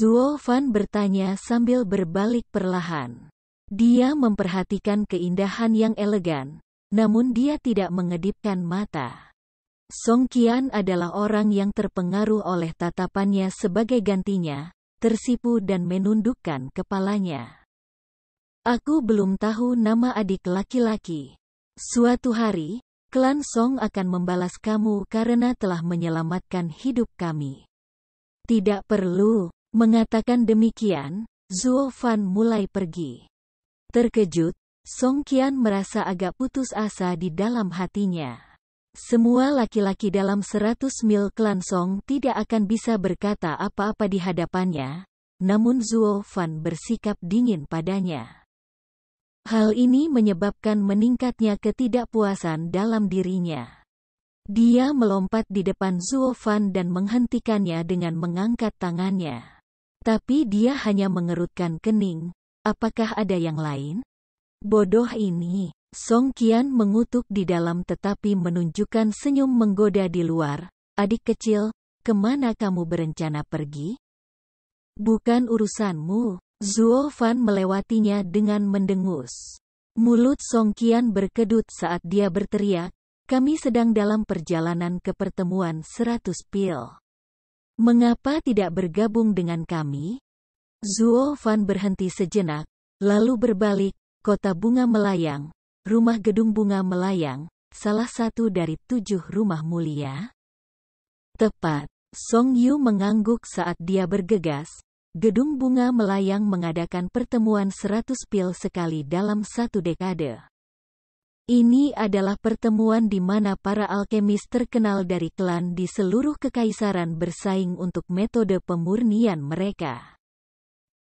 Zuo Fan bertanya sambil berbalik perlahan. Dia memperhatikan keindahan yang elegan, namun dia tidak mengedipkan mata. Song Qian adalah orang yang terpengaruh oleh tatapannya sebagai gantinya, tersipu dan menundukkan kepalanya. Aku belum tahu nama adik laki-laki. Suatu hari, klan Song akan membalas kamu karena telah menyelamatkan hidup kami. Tidak perlu, Mengatakan demikian, Zuo Fan mulai pergi. Terkejut, Song Qian merasa agak putus asa di dalam hatinya. Semua laki-laki dalam seratus mil klan Song tidak akan bisa berkata apa-apa di hadapannya, namun Zuo Fan bersikap dingin padanya. Hal ini menyebabkan meningkatnya ketidakpuasan dalam dirinya. Dia melompat di depan Zuo Fan dan menghentikannya dengan mengangkat tangannya. Tapi dia hanya mengerutkan kening. Apakah ada yang lain? Bodoh ini. Song Qian mengutuk di dalam tetapi menunjukkan senyum menggoda di luar. Adik kecil, kemana kamu berencana pergi? Bukan urusanmu. Zuo Fan melewatinya dengan mendengus. Mulut Song Qian berkedut saat dia berteriak, kami sedang dalam perjalanan ke pertemuan 100 pil. Mengapa tidak bergabung dengan kami? Zuo Fan berhenti sejenak, lalu berbalik, kota bunga melayang, rumah gedung bunga melayang, salah satu dari tujuh rumah mulia. Tepat, Song Yu mengangguk saat dia bergegas, gedung bunga melayang mengadakan pertemuan seratus pil sekali dalam satu dekade. Ini adalah pertemuan di mana para alkemis terkenal dari klan di seluruh kekaisaran bersaing untuk metode pemurnian mereka.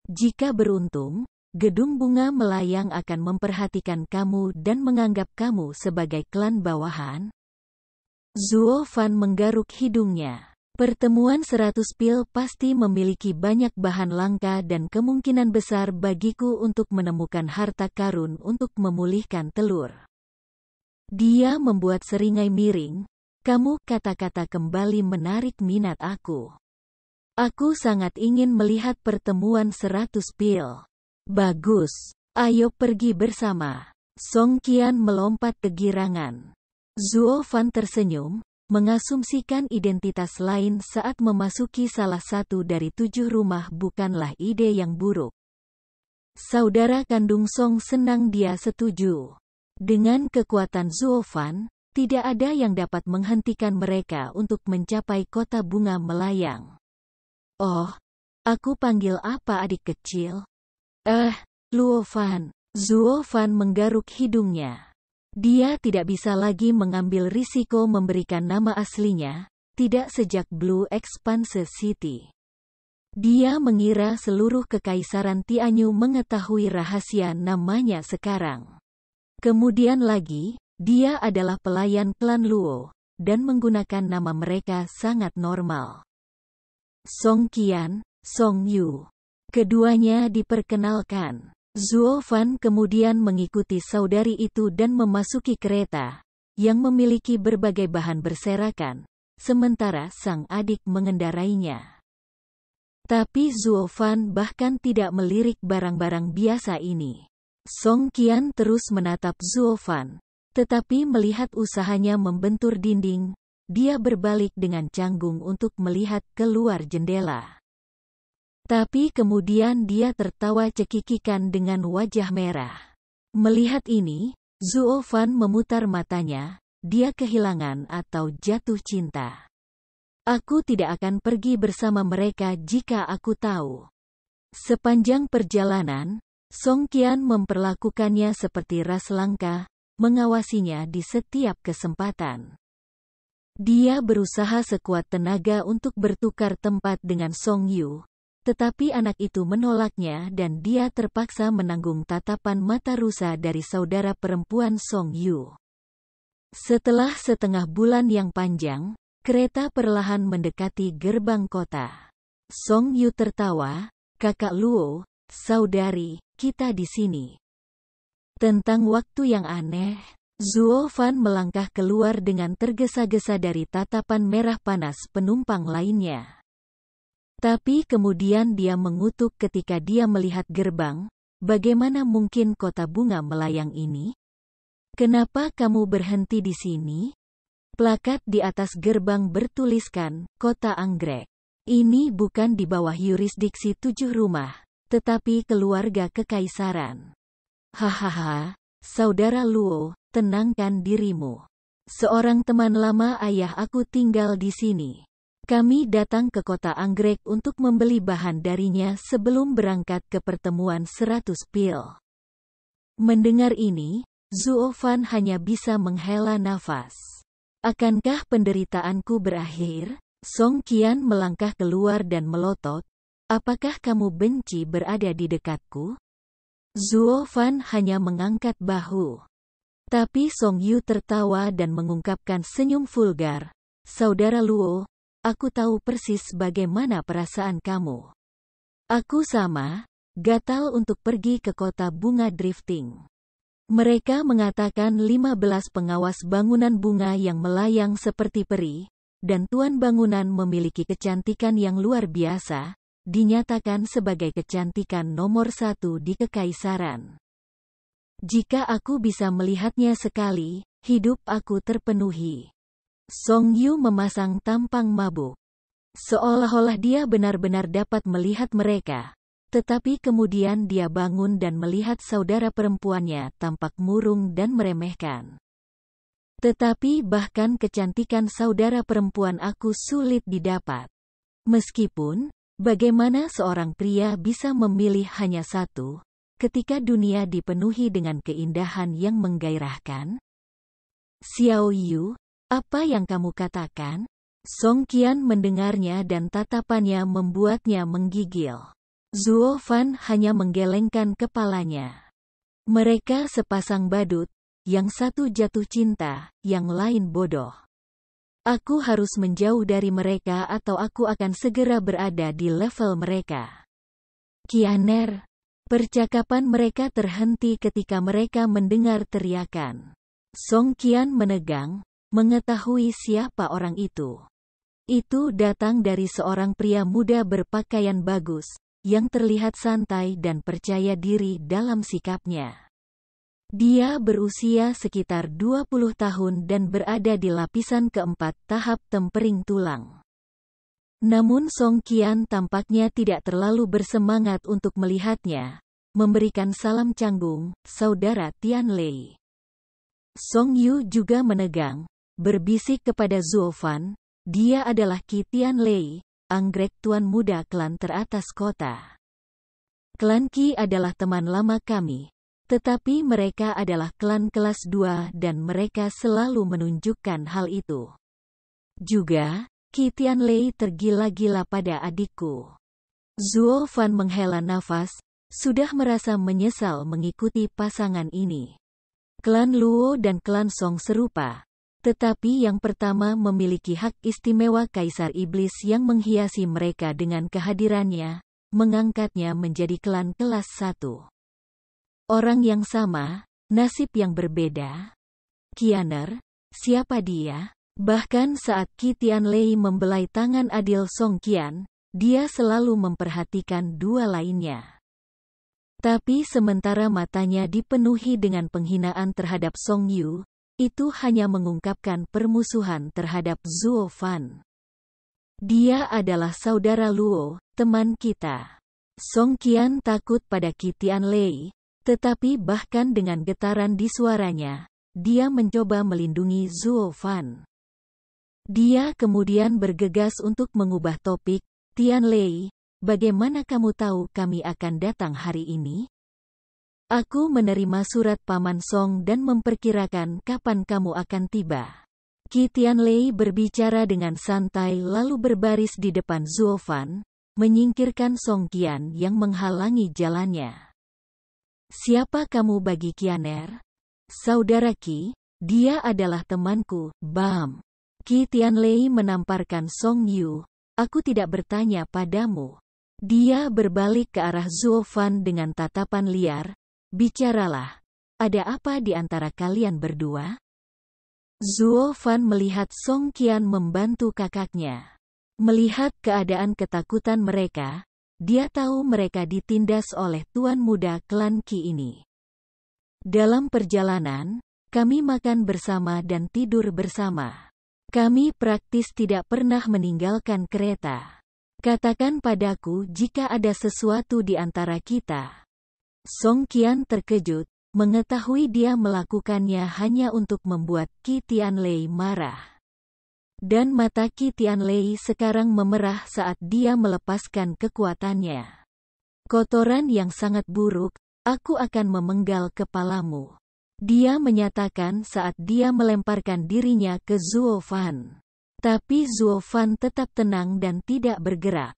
Jika beruntung, gedung bunga melayang akan memperhatikan kamu dan menganggap kamu sebagai klan bawahan. Zuo Fan menggaruk hidungnya. Pertemuan seratus pil pasti memiliki banyak bahan langka dan kemungkinan besar bagiku untuk menemukan harta karun untuk memulihkan telur. Dia membuat seringai miring. Kamu kata-kata kembali menarik minat aku. Aku sangat ingin melihat pertemuan seratus pil. Bagus. Ayo pergi bersama. Song Qian melompat ke girangan. Zuo Fan tersenyum, mengasumsikan identitas lain saat memasuki salah satu dari tujuh rumah bukanlah ide yang buruk. Saudara kandung Song senang dia setuju. Dengan kekuatan Zuofan, tidak ada yang dapat menghentikan mereka untuk mencapai kota bunga melayang. Oh, aku panggil apa adik kecil? Eh, Luofan. Zuofan menggaruk hidungnya. Dia tidak bisa lagi mengambil risiko memberikan nama aslinya, tidak sejak Blue Expanse City. Dia mengira seluruh kekaisaran Tianyu mengetahui rahasia namanya sekarang. Kemudian lagi, dia adalah pelayan klan Luo, dan menggunakan nama mereka sangat normal. Song Qian, Song Yu. Keduanya diperkenalkan. Zuo Fan kemudian mengikuti saudari itu dan memasuki kereta, yang memiliki berbagai bahan berserakan, sementara sang adik mengendarainya. Tapi Zuo Fan bahkan tidak melirik barang-barang biasa ini. Song Qian terus menatap Zuo Fan. Tetapi melihat usahanya membentur dinding, dia berbalik dengan canggung untuk melihat keluar jendela. Tapi kemudian dia tertawa cekikikan dengan wajah merah. Melihat ini, Zuo Fan memutar matanya, dia kehilangan atau jatuh cinta. Aku tidak akan pergi bersama mereka jika aku tahu. Sepanjang perjalanan, Song Qian memperlakukannya seperti ras langka, mengawasinya di setiap kesempatan. Dia berusaha sekuat tenaga untuk bertukar tempat dengan Song Yu, tetapi anak itu menolaknya dan dia terpaksa menanggung tatapan mata rusa dari saudara perempuan Song Yu. Setelah setengah bulan yang panjang, kereta perlahan mendekati gerbang kota. Song Yu tertawa, kakak Luo, Saudari, kita di sini. Tentang waktu yang aneh, Zuo Fan melangkah keluar dengan tergesa-gesa dari tatapan merah panas penumpang lainnya. Tapi kemudian dia mengutuk ketika dia melihat gerbang, bagaimana mungkin kota bunga melayang ini? Kenapa kamu berhenti di sini? Plakat di atas gerbang bertuliskan, Kota Anggrek. Ini bukan di bawah yurisdiksi tujuh rumah, tetapi keluarga kekaisaran. Hahaha, saudara Luo, tenangkan dirimu. Seorang teman lama ayah aku tinggal di sini. Kami datang ke kota Anggrek untuk membeli bahan darinya sebelum berangkat ke pertemuan seratus pil. Mendengar ini, Fan hanya bisa menghela nafas. Akankah penderitaanku berakhir? Song Qian melangkah keluar dan melotot, Apakah kamu benci berada di dekatku? Zuo Fan hanya mengangkat bahu. Tapi Song Yu tertawa dan mengungkapkan senyum vulgar. Saudara Luo, aku tahu persis bagaimana perasaan kamu. Aku sama, gatal untuk pergi ke kota bunga drifting. Mereka mengatakan 15 pengawas bangunan bunga yang melayang seperti peri, dan tuan bangunan memiliki kecantikan yang luar biasa, dinyatakan sebagai kecantikan nomor satu di kekaisaran. Jika aku bisa melihatnya sekali, hidup aku terpenuhi. Song Yu memasang tampang mabuk. Seolah-olah dia benar-benar dapat melihat mereka. Tetapi kemudian dia bangun dan melihat saudara perempuannya tampak murung dan meremehkan. Tetapi bahkan kecantikan saudara perempuan aku sulit didapat. Meskipun, Bagaimana seorang pria bisa memilih hanya satu, ketika dunia dipenuhi dengan keindahan yang menggairahkan? Xiao Yu, apa yang kamu katakan? Song Qian mendengarnya dan tatapannya membuatnya menggigil. Zuo Fan hanya menggelengkan kepalanya. Mereka sepasang badut, yang satu jatuh cinta, yang lain bodoh. Aku harus menjauh dari mereka atau aku akan segera berada di level mereka. Kianer, percakapan mereka terhenti ketika mereka mendengar teriakan. Song Kian menegang, mengetahui siapa orang itu. Itu datang dari seorang pria muda berpakaian bagus, yang terlihat santai dan percaya diri dalam sikapnya. Dia berusia sekitar 20 tahun dan berada di lapisan keempat tahap tempering tulang. Namun Song Qian tampaknya tidak terlalu bersemangat untuk melihatnya, memberikan salam canggung, saudara Tian Lei. Song Yu juga menegang, berbisik kepada Zuo Fan, dia adalah Ki Tian Lei, anggrek tuan muda klan teratas kota. Klan Ki adalah teman lama kami, tetapi mereka adalah klan kelas dua dan mereka selalu menunjukkan hal itu. Juga, Kitian Lei tergila-gila pada adikku. Zuo Fan menghela nafas, sudah merasa menyesal mengikuti pasangan ini. Klan Luo dan klan Song serupa. Tetapi yang pertama memiliki hak istimewa Kaisar Iblis yang menghiasi mereka dengan kehadirannya, mengangkatnya menjadi klan kelas satu. Orang yang sama, nasib yang berbeda. Kianer, siapa dia? Bahkan saat Kitian Lei membelai tangan Adil Song Kian, dia selalu memperhatikan dua lainnya. Tapi sementara matanya dipenuhi dengan penghinaan terhadap Song Yu, itu hanya mengungkapkan permusuhan terhadap Zhuo Fan. Dia adalah saudara Luo, teman kita. Song Kian takut pada Kitian Lei. Tetapi bahkan dengan getaran di suaranya, dia mencoba melindungi Zuo Fan. Dia kemudian bergegas untuk mengubah topik, Tian Lei, bagaimana kamu tahu kami akan datang hari ini? Aku menerima surat Paman Song dan memperkirakan kapan kamu akan tiba. Tian Lei berbicara dengan santai lalu berbaris di depan Fan, menyingkirkan Song Qian yang menghalangi jalannya. Siapa kamu bagi Kianer? Saudara Ki, dia adalah temanku, Bam. Ki Tianlei menamparkan Song Yu. Aku tidak bertanya padamu. Dia berbalik ke arah Zuo Fan dengan tatapan liar. Bicaralah. Ada apa di antara kalian berdua? Zuo Fan melihat Song Qian membantu kakaknya. Melihat keadaan ketakutan mereka, dia tahu mereka ditindas oleh tuan muda klan Ki ini. Dalam perjalanan, kami makan bersama dan tidur bersama. Kami praktis tidak pernah meninggalkan kereta. Katakan padaku jika ada sesuatu di antara kita. Song Qian terkejut, mengetahui dia melakukannya hanya untuk membuat Ki Tianlei marah dan mata Qi Lei sekarang memerah saat dia melepaskan kekuatannya. Kotoran yang sangat buruk, aku akan memenggal kepalamu. Dia menyatakan saat dia melemparkan dirinya ke Zuo Fan. Tapi Zuo Fan tetap tenang dan tidak bergerak.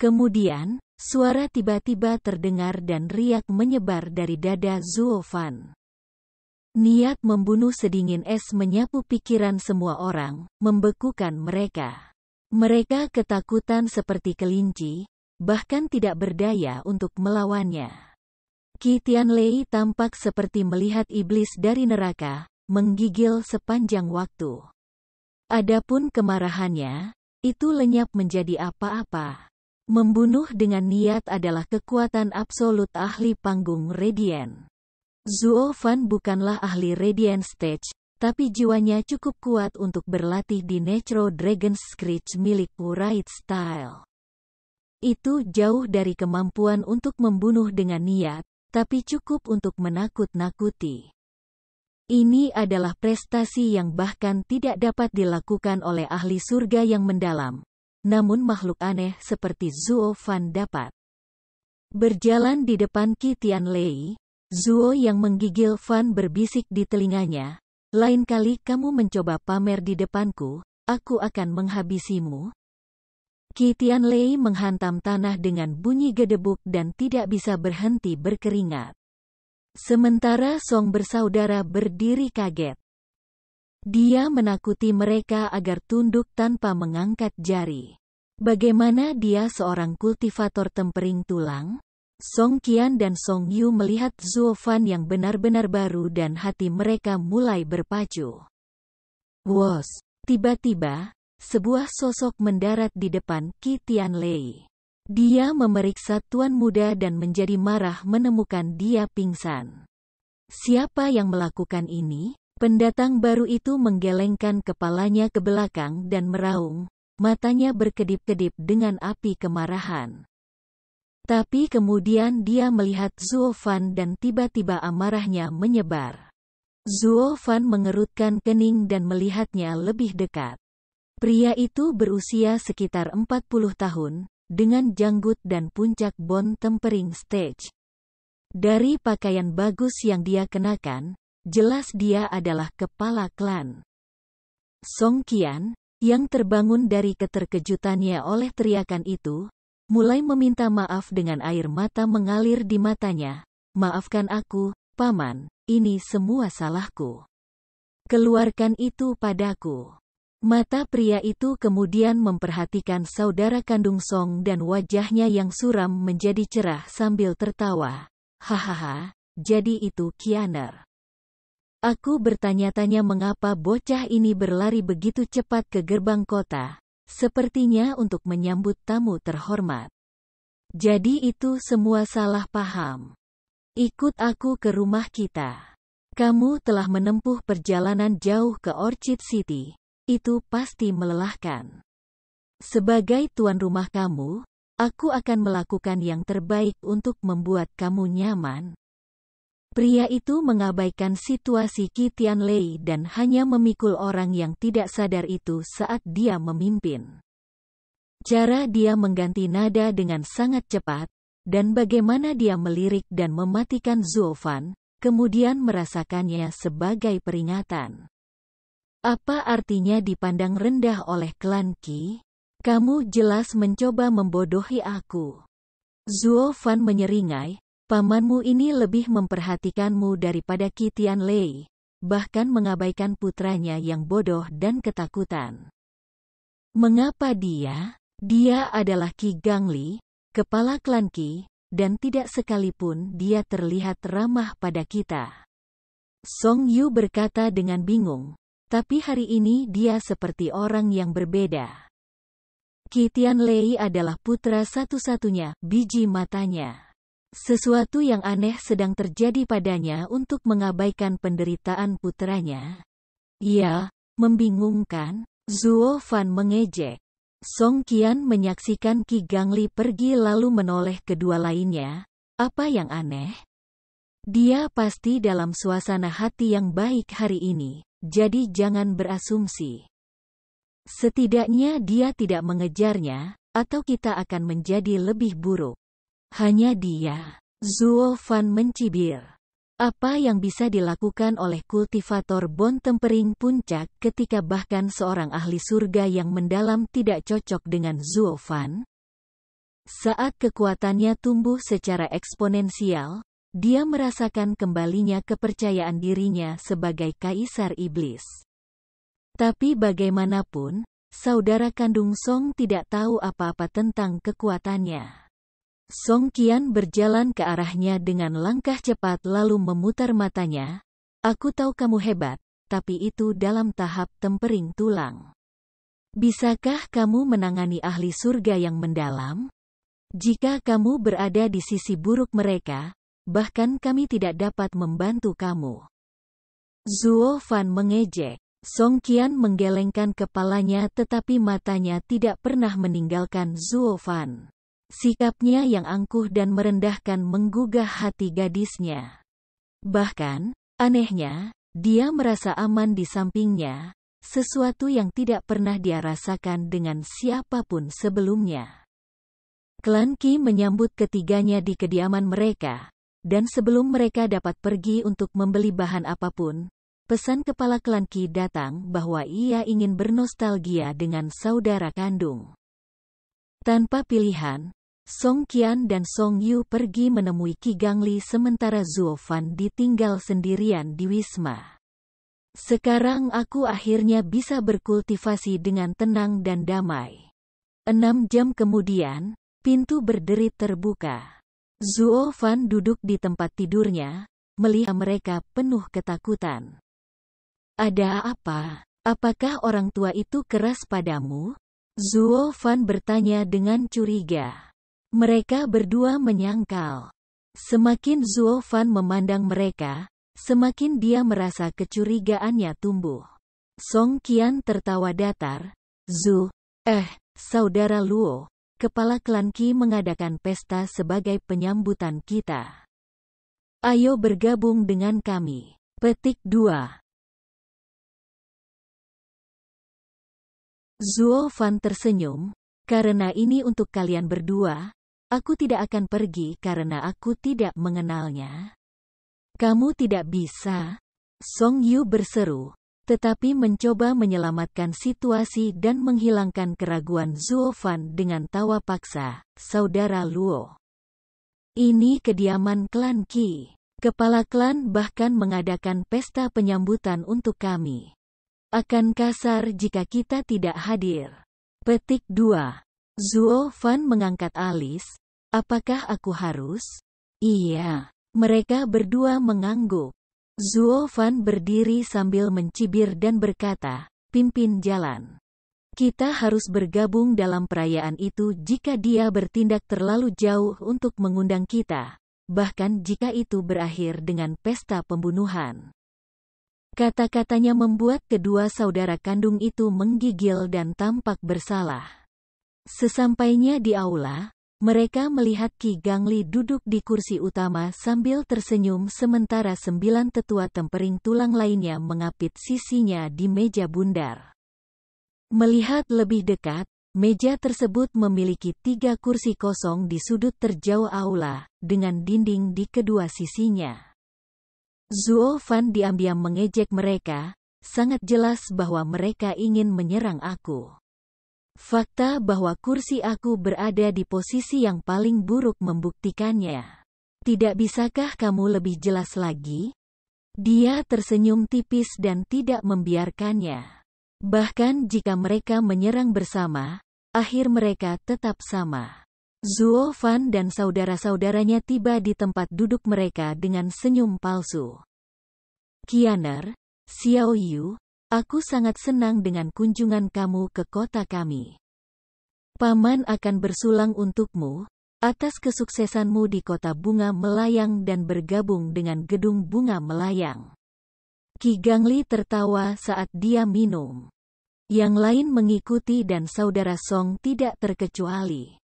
Kemudian, suara tiba-tiba terdengar dan riak menyebar dari dada Zuo Fan. Niat membunuh sedingin es menyapu pikiran semua orang, membekukan mereka. Mereka ketakutan seperti kelinci, bahkan tidak berdaya untuk melawannya. Kitian Lei tampak seperti melihat iblis dari neraka, menggigil sepanjang waktu. Adapun kemarahannya, itu lenyap menjadi apa-apa. Membunuh dengan niat adalah kekuatan absolut ahli panggung Radiant. Zuo Fan bukanlah ahli Radiant Stage, tapi jiwanya cukup kuat untuk berlatih di necro dragon Screech milik Wright Style. Itu jauh dari kemampuan untuk membunuh dengan niat, tapi cukup untuk menakut-nakuti. Ini adalah prestasi yang bahkan tidak dapat dilakukan oleh ahli surga yang mendalam. Namun makhluk aneh seperti Zuo Fan dapat. Berjalan di depan Qi Lei. Zuo yang menggigil Fan berbisik di telinganya. Lain kali kamu mencoba pamer di depanku, aku akan menghabisimu. Kitian Lei menghantam tanah dengan bunyi gedebuk dan tidak bisa berhenti berkeringat. Sementara Song bersaudara berdiri kaget. Dia menakuti mereka agar tunduk tanpa mengangkat jari. Bagaimana dia seorang kultivator tempering tulang? Song Qian dan Song Yu melihat Zhuo Fan yang benar-benar baru dan hati mereka mulai berpacu. Wos, tiba-tiba, sebuah sosok mendarat di depan Qi Lei. Dia memeriksa tuan muda dan menjadi marah menemukan dia pingsan. Siapa yang melakukan ini? Pendatang baru itu menggelengkan kepalanya ke belakang dan meraung, matanya berkedip-kedip dengan api kemarahan. Tapi kemudian dia melihat Fan dan tiba-tiba amarahnya menyebar. Fan mengerutkan kening dan melihatnya lebih dekat. Pria itu berusia sekitar 40 tahun, dengan janggut dan puncak bon tempering stage. Dari pakaian bagus yang dia kenakan, jelas dia adalah kepala klan. Song Qian, yang terbangun dari keterkejutannya oleh teriakan itu, mulai meminta maaf dengan air mata mengalir di matanya. Maafkan aku, Paman, ini semua salahku. Keluarkan itu padaku. Mata pria itu kemudian memperhatikan saudara kandung Song dan wajahnya yang suram menjadi cerah sambil tertawa. Hahaha, jadi itu Kianer. Aku bertanya-tanya mengapa bocah ini berlari begitu cepat ke gerbang kota. Sepertinya untuk menyambut tamu terhormat. Jadi itu semua salah paham. Ikut aku ke rumah kita. Kamu telah menempuh perjalanan jauh ke Orchid City. Itu pasti melelahkan. Sebagai tuan rumah kamu, aku akan melakukan yang terbaik untuk membuat kamu nyaman. Pria itu mengabaikan situasi Kitian Lei dan hanya memikul orang yang tidak sadar itu saat dia memimpin. Cara dia mengganti nada dengan sangat cepat, dan bagaimana dia melirik dan mematikan Zulfan, kemudian merasakannya sebagai peringatan. Apa artinya dipandang rendah oleh klan Ki? Kamu jelas mencoba membodohi aku. Zuo menyeringai, Pamanmu ini lebih memperhatikanmu daripada Kitian Lei, bahkan mengabaikan putranya yang bodoh dan ketakutan. Mengapa dia? Dia adalah Ki Gangli, kepala klan Ki, dan tidak sekalipun dia terlihat ramah pada kita. Song Yu berkata dengan bingung, tapi hari ini dia seperti orang yang berbeda. Kitian Lei adalah putra satu-satunya, biji matanya. Sesuatu yang aneh sedang terjadi padanya untuk mengabaikan penderitaan putranya. Ia, membingungkan, Zuo Fan mengejek. Song Qian menyaksikan Qi Gangli pergi lalu menoleh kedua lainnya. Apa yang aneh? Dia pasti dalam suasana hati yang baik hari ini, jadi jangan berasumsi. Setidaknya dia tidak mengejarnya, atau kita akan menjadi lebih buruk. Hanya dia. Fan mencibir. Apa yang bisa dilakukan oleh kultivator bon tempering puncak ketika bahkan seorang ahli surga yang mendalam tidak cocok dengan Fan? Saat kekuatannya tumbuh secara eksponensial, dia merasakan kembalinya kepercayaan dirinya sebagai kaisar iblis. Tapi bagaimanapun, saudara kandung Song tidak tahu apa-apa tentang kekuatannya. Song Qian berjalan ke arahnya dengan langkah cepat lalu memutar matanya. Aku tahu kamu hebat, tapi itu dalam tahap tempering tulang. Bisakah kamu menangani ahli surga yang mendalam? Jika kamu berada di sisi buruk mereka, bahkan kami tidak dapat membantu kamu. Zuo Fan mengejek. Song Qian menggelengkan kepalanya tetapi matanya tidak pernah meninggalkan Zuo Fan. Sikapnya yang angkuh dan merendahkan menggugah hati gadisnya. Bahkan, anehnya, dia merasa aman di sampingnya, sesuatu yang tidak pernah dia rasakan dengan siapapun sebelumnya. Klan Ki menyambut ketiganya di kediaman mereka, dan sebelum mereka dapat pergi untuk membeli bahan apapun, pesan kepala klan Ki datang bahwa ia ingin bernostalgia dengan saudara kandung. Tanpa pilihan, Song Qian dan Song Yu pergi menemui Gang Gangli sementara Zhuo Fan ditinggal sendirian di Wisma. Sekarang aku akhirnya bisa berkultivasi dengan tenang dan damai. Enam jam kemudian, pintu berderit terbuka. Zhuo Fan duduk di tempat tidurnya, melihat mereka penuh ketakutan. Ada apa? Apakah orang tua itu keras padamu? Zhuo Fan bertanya dengan curiga. Mereka berdua menyangkal. Semakin Zuo Fan memandang mereka, semakin dia merasa kecurigaannya tumbuh. Song Qian tertawa datar. Zu, eh, saudara Luo, kepala klan Qi mengadakan pesta sebagai penyambutan kita. Ayo bergabung dengan kami. Petik 2 Zuo Fan tersenyum, karena ini untuk kalian berdua, Aku tidak akan pergi karena aku tidak mengenalnya. Kamu tidak bisa. Song Yu berseru, tetapi mencoba menyelamatkan situasi dan menghilangkan keraguan Zuo Fan dengan tawa paksa, saudara Luo. Ini kediaman klan Qi. Kepala klan bahkan mengadakan pesta penyambutan untuk kami. Akan kasar jika kita tidak hadir. Petik 2. Zuo Fan mengangkat alis, Apakah aku harus? Iya. Mereka berdua mengangguk. Zuo Fan berdiri sambil mencibir dan berkata, pimpin jalan. Kita harus bergabung dalam perayaan itu jika dia bertindak terlalu jauh untuk mengundang kita, bahkan jika itu berakhir dengan pesta pembunuhan. Kata-katanya membuat kedua saudara kandung itu menggigil dan tampak bersalah. Sesampainya di aula, mereka melihat Ki Gangli duduk di kursi utama sambil tersenyum sementara sembilan tetua tempering tulang lainnya mengapit sisinya di meja bundar. Melihat lebih dekat, meja tersebut memiliki tiga kursi kosong di sudut terjauh aula, dengan dinding di kedua sisinya. Zuo Fan diam-diam mengejek mereka, sangat jelas bahwa mereka ingin menyerang aku. Fakta bahwa kursi aku berada di posisi yang paling buruk membuktikannya. Tidak bisakah kamu lebih jelas lagi? Dia tersenyum tipis dan tidak membiarkannya. Bahkan jika mereka menyerang bersama, akhir mereka tetap sama. Zuo Fan dan saudara-saudaranya tiba di tempat duduk mereka dengan senyum palsu. Kianer, Xiao Yu, Aku sangat senang dengan kunjungan kamu ke kota kami. Paman akan bersulang untukmu, atas kesuksesanmu di kota bunga melayang dan bergabung dengan gedung bunga melayang. Ki Gangli tertawa saat dia minum. Yang lain mengikuti dan saudara Song tidak terkecuali.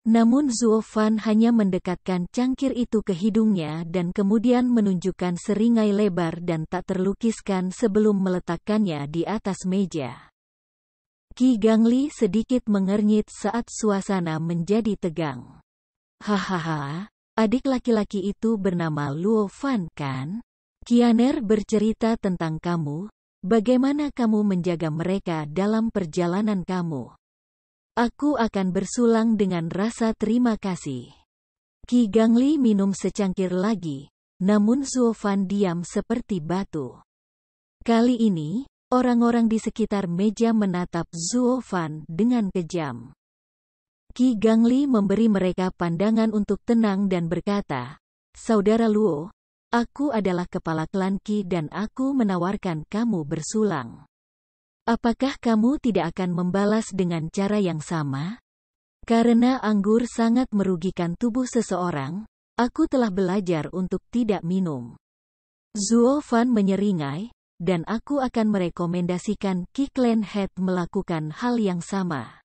Namun Zuo Fan hanya mendekatkan cangkir itu ke hidungnya dan kemudian menunjukkan seringai lebar dan tak terlukiskan sebelum meletakkannya di atas meja. Ki Gangli sedikit mengernyit saat suasana menjadi tegang. Hahaha, adik laki-laki itu bernama Luo Fan kan? Kianer bercerita tentang kamu, bagaimana kamu menjaga mereka dalam perjalanan kamu. Aku akan bersulang dengan rasa terima kasih. Ki Gangli minum secangkir lagi, namun Suofan diam seperti batu. Kali ini, orang-orang di sekitar meja menatap Zuofan dengan kejam. Ki Gangli memberi mereka pandangan untuk tenang dan berkata, Saudara Luo, aku adalah kepala klan Ki dan aku menawarkan kamu bersulang. Apakah kamu tidak akan membalas dengan cara yang sama? Karena anggur sangat merugikan tubuh seseorang, aku telah belajar untuk tidak minum. Zuo Fan menyeringai, dan aku akan merekomendasikan Kiklen Head melakukan hal yang sama.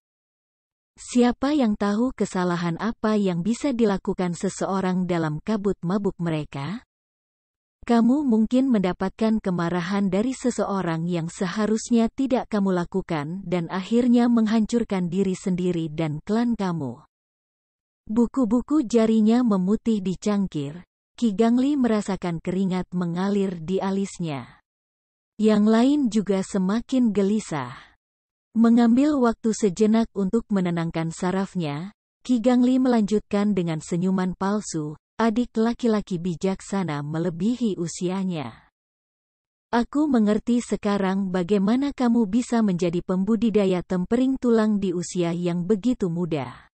Siapa yang tahu kesalahan apa yang bisa dilakukan seseorang dalam kabut mabuk mereka? Kamu mungkin mendapatkan kemarahan dari seseorang yang seharusnya tidak kamu lakukan dan akhirnya menghancurkan diri sendiri dan klan kamu. Buku-buku jarinya memutih di cangkir. Ki Gangli merasakan keringat mengalir di alisnya. Yang lain juga semakin gelisah. Mengambil waktu sejenak untuk menenangkan sarafnya, Ki Gangli melanjutkan dengan senyuman palsu, Adik laki-laki bijaksana melebihi usianya. Aku mengerti sekarang bagaimana kamu bisa menjadi pembudidaya tempering tulang di usia yang begitu muda.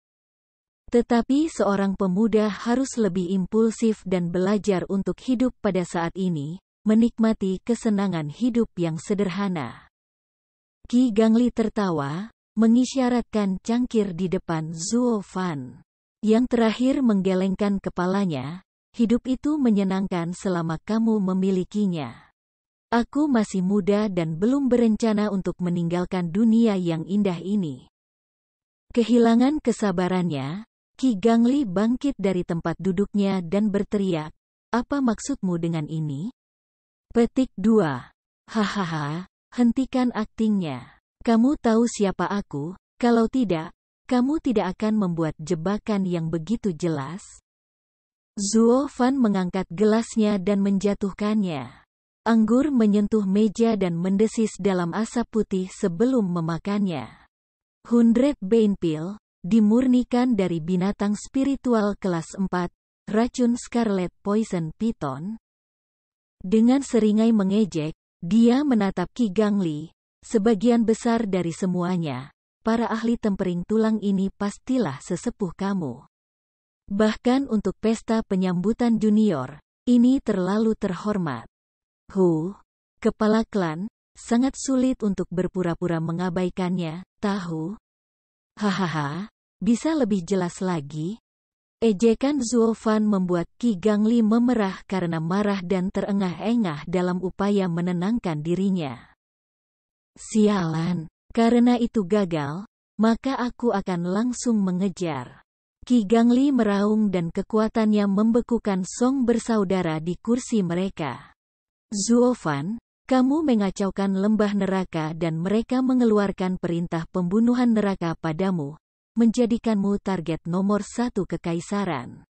Tetapi seorang pemuda harus lebih impulsif dan belajar untuk hidup pada saat ini, menikmati kesenangan hidup yang sederhana. Ki Gangli tertawa, mengisyaratkan cangkir di depan Zuo Fan. Yang terakhir menggelengkan kepalanya, hidup itu menyenangkan selama kamu memilikinya. Aku masih muda dan belum berencana untuk meninggalkan dunia yang indah ini. Kehilangan kesabarannya, Ki Gangli bangkit dari tempat duduknya dan berteriak, apa maksudmu dengan ini? Petik 2. Hahaha, hentikan aktingnya. Kamu tahu siapa aku, kalau tidak, kamu tidak akan membuat jebakan yang begitu jelas. Zuo Fan mengangkat gelasnya dan menjatuhkannya. Anggur menyentuh meja dan mendesis dalam asap putih sebelum memakannya. Hundred Bainpil, dimurnikan dari binatang spiritual kelas 4, racun Scarlet Poison Python. Dengan seringai mengejek, dia menatap Ki Gangli, sebagian besar dari semuanya, para ahli tempering tulang ini pastilah sesepuh kamu. Bahkan untuk pesta penyambutan junior, ini terlalu terhormat. Hu, kepala klan, sangat sulit untuk berpura-pura mengabaikannya, tahu? Hahaha, bisa lebih jelas lagi? Ejekan Zulfan membuat Ki Gangli memerah karena marah dan terengah-engah dalam upaya menenangkan dirinya. Sialan, karena itu gagal, maka aku akan langsung mengejar. Ki Gangli meraung dan kekuatannya membekukan Song bersaudara di kursi mereka. Zuofan, kamu mengacaukan lembah neraka dan mereka mengeluarkan perintah pembunuhan neraka padamu, menjadikanmu target nomor satu kekaisaran.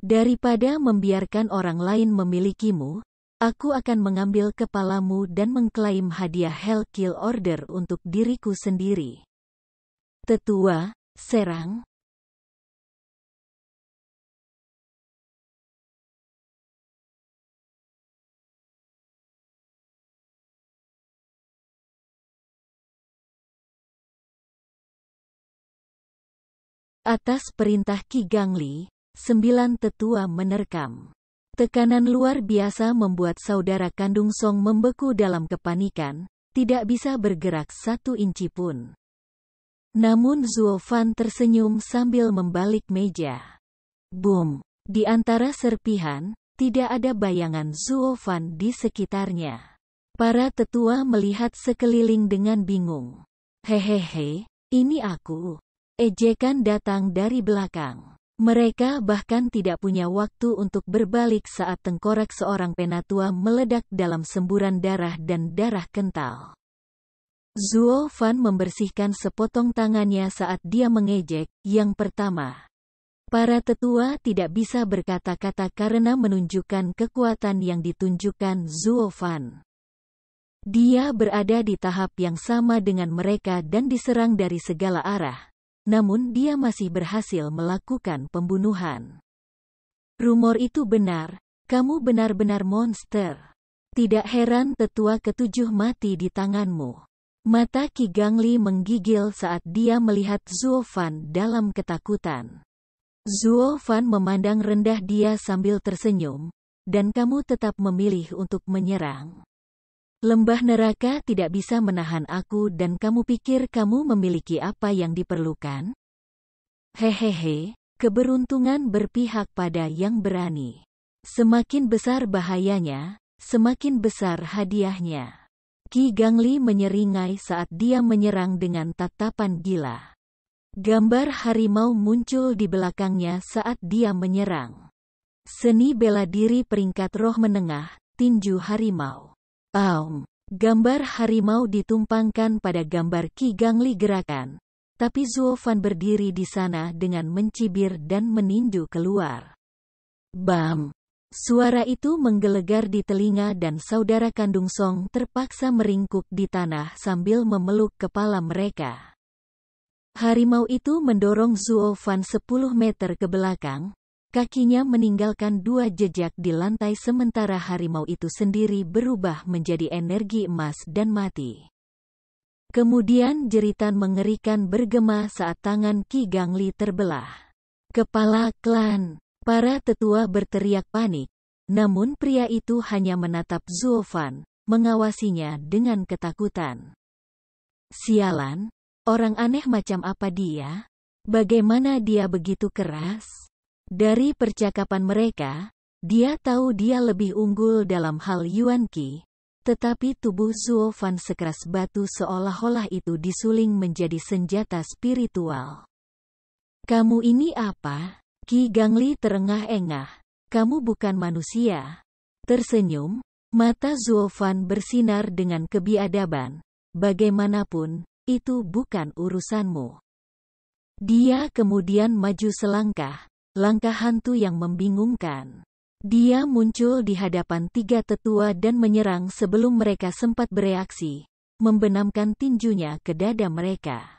Daripada membiarkan orang lain memilikimu, Aku akan mengambil kepalamu dan mengklaim hadiah Hell Kill Order untuk diriku sendiri. Tetua, Serang. Atas perintah Ki Gangli, sembilan tetua menerkam. Tekanan luar biasa membuat saudara kandung Song membeku dalam kepanikan, tidak bisa bergerak satu inci pun. Namun Fan tersenyum sambil membalik meja. Boom! Di antara serpihan, tidak ada bayangan Fan di sekitarnya. Para tetua melihat sekeliling dengan bingung. Hehehe, ini aku. Ejekan datang dari belakang. Mereka bahkan tidak punya waktu untuk berbalik saat tengkorak seorang penatua meledak dalam semburan darah dan darah kental. Zuo Fan membersihkan sepotong tangannya saat dia mengejek, yang pertama. Para tetua tidak bisa berkata-kata karena menunjukkan kekuatan yang ditunjukkan Zuo Fan. Dia berada di tahap yang sama dengan mereka dan diserang dari segala arah, namun dia masih berhasil melakukan pembunuhan. Rumor itu benar, kamu benar-benar monster. Tidak heran tetua ketujuh mati di tanganmu. Mata Ki Gangli menggigil saat dia melihat Zuofan dalam ketakutan. Zuofan memandang rendah dia sambil tersenyum, dan kamu tetap memilih untuk menyerang. Lembah neraka tidak bisa menahan aku dan kamu pikir kamu memiliki apa yang diperlukan? Hehehe, keberuntungan berpihak pada yang berani. Semakin besar bahayanya, semakin besar hadiahnya. Ki Gangli menyeringai saat dia menyerang dengan tatapan gila. Gambar harimau muncul di belakangnya saat dia menyerang. Seni bela diri peringkat roh menengah, tinju harimau. Paum. Gambar harimau ditumpangkan pada gambar Ki Gangli gerakan. Tapi Zuofan berdiri di sana dengan mencibir dan meninju keluar. Bam! Suara itu menggelegar di telinga dan saudara kandung Song terpaksa meringkuk di tanah sambil memeluk kepala mereka. Harimau itu mendorong Zuofan 10 meter ke belakang, Kakinya meninggalkan dua jejak di lantai sementara harimau itu sendiri berubah menjadi energi emas dan mati. Kemudian jeritan mengerikan bergema saat tangan Ki Gangli terbelah. Kepala klan, para tetua berteriak panik. Namun pria itu hanya menatap Zuofan, mengawasinya dengan ketakutan. Sialan, orang aneh macam apa dia? Bagaimana dia begitu keras? Dari percakapan mereka, dia tahu dia lebih unggul dalam hal Yuan Qi. Tetapi tubuh Zuo Fan sekeras batu seolah-olah itu disuling menjadi senjata spiritual. Kamu ini apa? Qi Gangli terengah-engah. Kamu bukan manusia. Tersenyum, mata Zuo Fan bersinar dengan kebiadaban. Bagaimanapun, itu bukan urusanmu. Dia kemudian maju selangkah, Langkah hantu yang membingungkan. Dia muncul di hadapan tiga tetua dan menyerang sebelum mereka sempat bereaksi, membenamkan tinjunya ke dada mereka.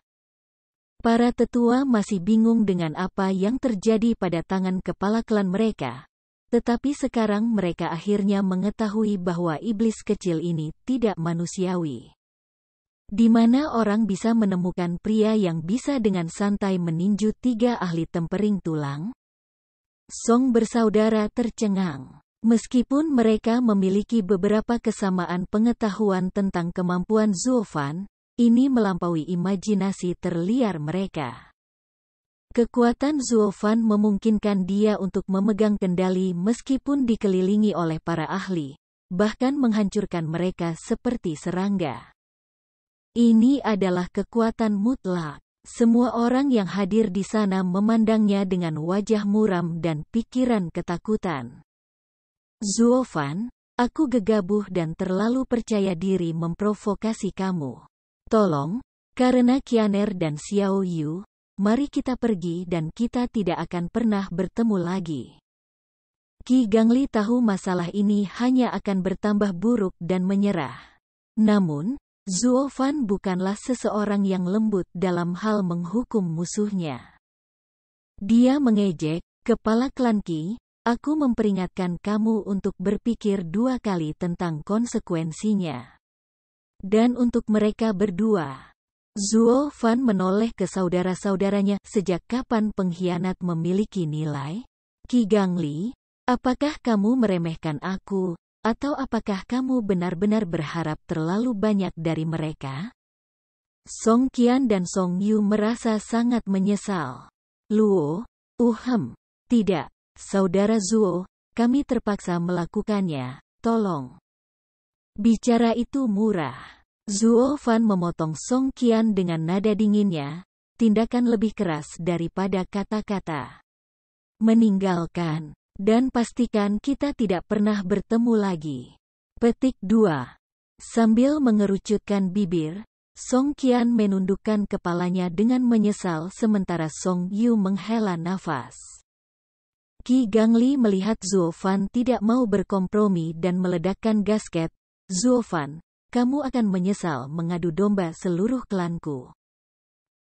Para tetua masih bingung dengan apa yang terjadi pada tangan kepala klan mereka, tetapi sekarang mereka akhirnya mengetahui bahwa iblis kecil ini tidak manusiawi. Di mana orang bisa menemukan pria yang bisa dengan santai meninju tiga ahli tempering tulang? Song bersaudara tercengang. Meskipun mereka memiliki beberapa kesamaan pengetahuan tentang kemampuan Zofan, ini melampaui imajinasi terliar mereka. Kekuatan Zuofan memungkinkan dia untuk memegang kendali meskipun dikelilingi oleh para ahli, bahkan menghancurkan mereka seperti serangga. Ini adalah kekuatan mutlak. Semua orang yang hadir di sana memandangnya dengan wajah muram dan pikiran ketakutan. Zuofan, aku gegabah dan terlalu percaya diri memprovokasi kamu. Tolong, karena Kianer dan Xiao Yu, mari kita pergi dan kita tidak akan pernah bertemu lagi. Ki Gangli tahu masalah ini hanya akan bertambah buruk dan menyerah. Namun, Zuo Fan bukanlah seseorang yang lembut dalam hal menghukum musuhnya. Dia mengejek, kepala klan Qi, aku memperingatkan kamu untuk berpikir dua kali tentang konsekuensinya. Dan untuk mereka berdua, Zuo Fan menoleh ke saudara-saudaranya sejak kapan pengkhianat memiliki nilai? Qi Gangli, apakah kamu meremehkan aku, atau apakah kamu benar-benar berharap terlalu banyak dari mereka? Song Qian dan Song Yu merasa sangat menyesal. Luo, Uhem, tidak, saudara Zuo, kami terpaksa melakukannya, tolong. Bicara itu murah. Zuo Fan memotong Song Qian dengan nada dinginnya, tindakan lebih keras daripada kata-kata. Meninggalkan, dan pastikan kita tidak pernah bertemu lagi. Petik 2. Sambil mengerucutkan bibir, Song Qian menundukkan kepalanya dengan menyesal sementara Song Yu menghela nafas. Qi Gangli melihat Fan tidak mau berkompromi dan meledakkan gasket. Fan, kamu akan menyesal mengadu domba seluruh klanku.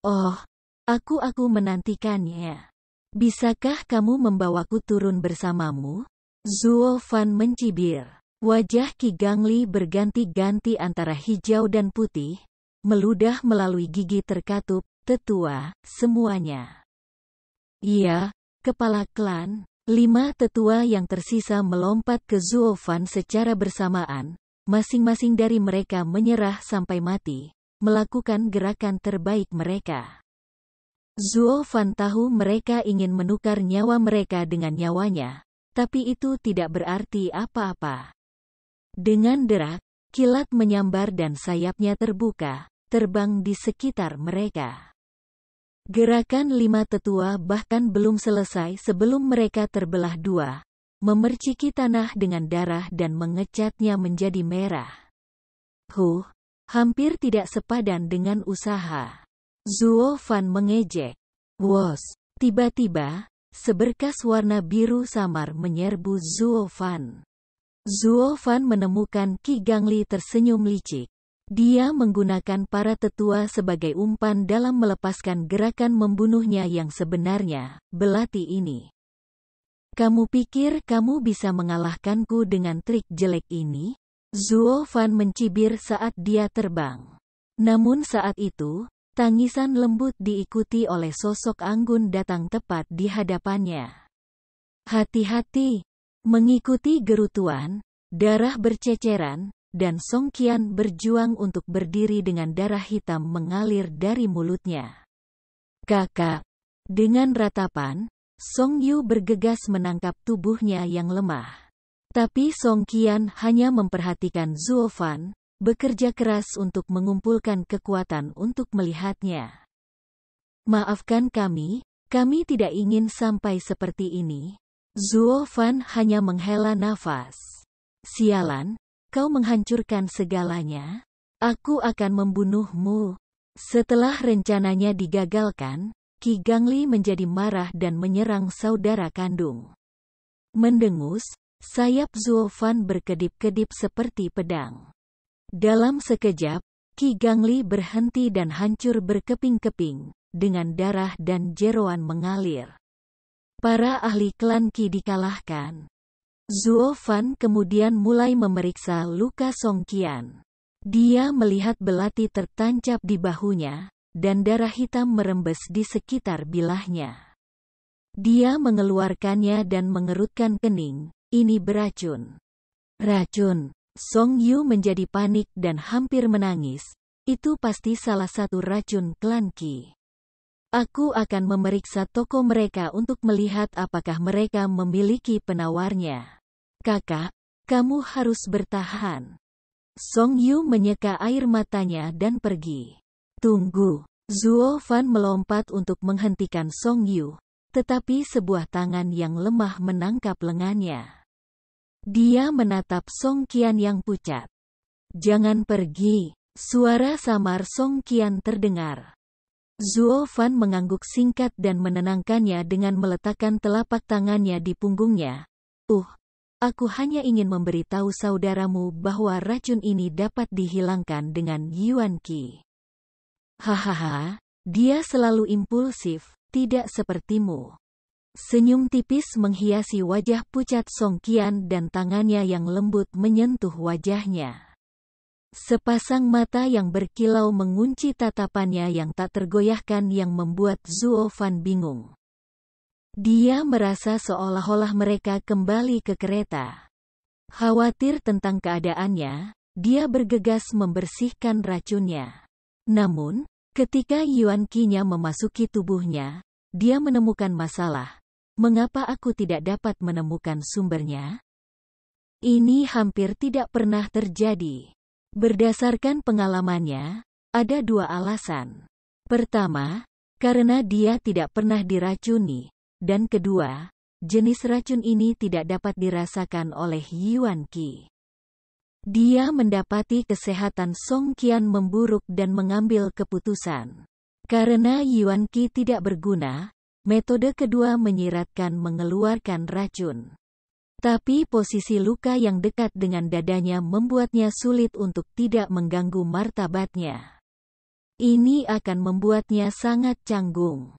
Oh, aku-aku menantikannya. Bisakah kamu membawaku turun bersamamu? Zuo Fan mencibir. Wajah Ki Gangli berganti-ganti antara hijau dan putih, meludah melalui gigi terkatup, tetua, semuanya. Iya, kepala klan, lima tetua yang tersisa melompat ke Zuo Fan secara bersamaan, masing-masing dari mereka menyerah sampai mati, melakukan gerakan terbaik mereka. Fan tahu mereka ingin menukar nyawa mereka dengan nyawanya, tapi itu tidak berarti apa-apa. Dengan derak, kilat menyambar dan sayapnya terbuka, terbang di sekitar mereka. Gerakan lima tetua bahkan belum selesai sebelum mereka terbelah dua, memerciki tanah dengan darah dan mengecatnya menjadi merah. Huh, hampir tidak sepadan dengan usaha. Zuo Fan mengejek. Wos, tiba-tiba, seberkas warna biru samar menyerbu Zuo Fan. Zuo Fan menemukan Ki Gangli tersenyum licik. Dia menggunakan para tetua sebagai umpan dalam melepaskan gerakan membunuhnya yang sebenarnya, belati ini. Kamu pikir kamu bisa mengalahkanku dengan trik jelek ini? Zuo Fan mencibir saat dia terbang. Namun saat itu, Tangisan lembut diikuti oleh sosok anggun datang tepat di hadapannya. Hati-hati, mengikuti gerutuan, darah berceceran, dan Song Qian berjuang untuk berdiri dengan darah hitam mengalir dari mulutnya. Kakak, dengan ratapan, Song Yu bergegas menangkap tubuhnya yang lemah. Tapi Song Qian hanya memperhatikan Zuo Fan, bekerja keras untuk mengumpulkan kekuatan untuk melihatnya. Maafkan kami, kami tidak ingin sampai seperti ini. Zuo Fan hanya menghela nafas. Sialan, kau menghancurkan segalanya. Aku akan membunuhmu. Setelah rencananya digagalkan, Qi Gangli menjadi marah dan menyerang saudara kandung. Mendengus, sayap Zuo Fan berkedip-kedip seperti pedang. Dalam sekejap, Ki Gangli berhenti dan hancur berkeping-keping, dengan darah dan jeroan mengalir. Para ahli klan Ki dikalahkan. Zuo Fan kemudian mulai memeriksa luka Song Qian. Dia melihat belati tertancap di bahunya, dan darah hitam merembes di sekitar bilahnya. Dia mengeluarkannya dan mengerutkan kening, ini beracun. Racun, Song Yu menjadi panik dan hampir menangis. Itu pasti salah satu racun klan Ki. Aku akan memeriksa toko mereka untuk melihat apakah mereka memiliki penawarnya. Kakak, kamu harus bertahan. Song Yu menyeka air matanya dan pergi. Tunggu. Zuo Fan melompat untuk menghentikan Song Yu, tetapi sebuah tangan yang lemah menangkap lengannya. Dia menatap Song Qian yang pucat. Jangan pergi. Suara samar Song Qian terdengar. Zuo Fan mengangguk singkat dan menenangkannya dengan meletakkan telapak tangannya di punggungnya. Uh, aku hanya ingin memberitahu saudaramu bahwa racun ini dapat dihilangkan dengan Yuan Qi. Hahaha, dia selalu impulsif, tidak sepertimu. Senyum tipis menghiasi wajah pucat Song Qian dan tangannya yang lembut menyentuh wajahnya. Sepasang mata yang berkilau mengunci tatapannya yang tak tergoyahkan yang membuat Zuo Fan bingung. Dia merasa seolah-olah mereka kembali ke kereta. Khawatir tentang keadaannya, dia bergegas membersihkan racunnya. Namun, ketika Yuan Qinya memasuki tubuhnya, dia menemukan masalah. Mengapa aku tidak dapat menemukan sumbernya? Ini hampir tidak pernah terjadi. Berdasarkan pengalamannya, ada dua alasan. Pertama, karena dia tidak pernah diracuni, dan kedua, jenis racun ini tidak dapat dirasakan oleh Yuan Qi. Dia mendapati kesehatan Song Qian memburuk dan mengambil keputusan. Karena Yuan Qi tidak berguna, Metode kedua menyiratkan mengeluarkan racun. Tapi posisi luka yang dekat dengan dadanya membuatnya sulit untuk tidak mengganggu martabatnya. Ini akan membuatnya sangat canggung.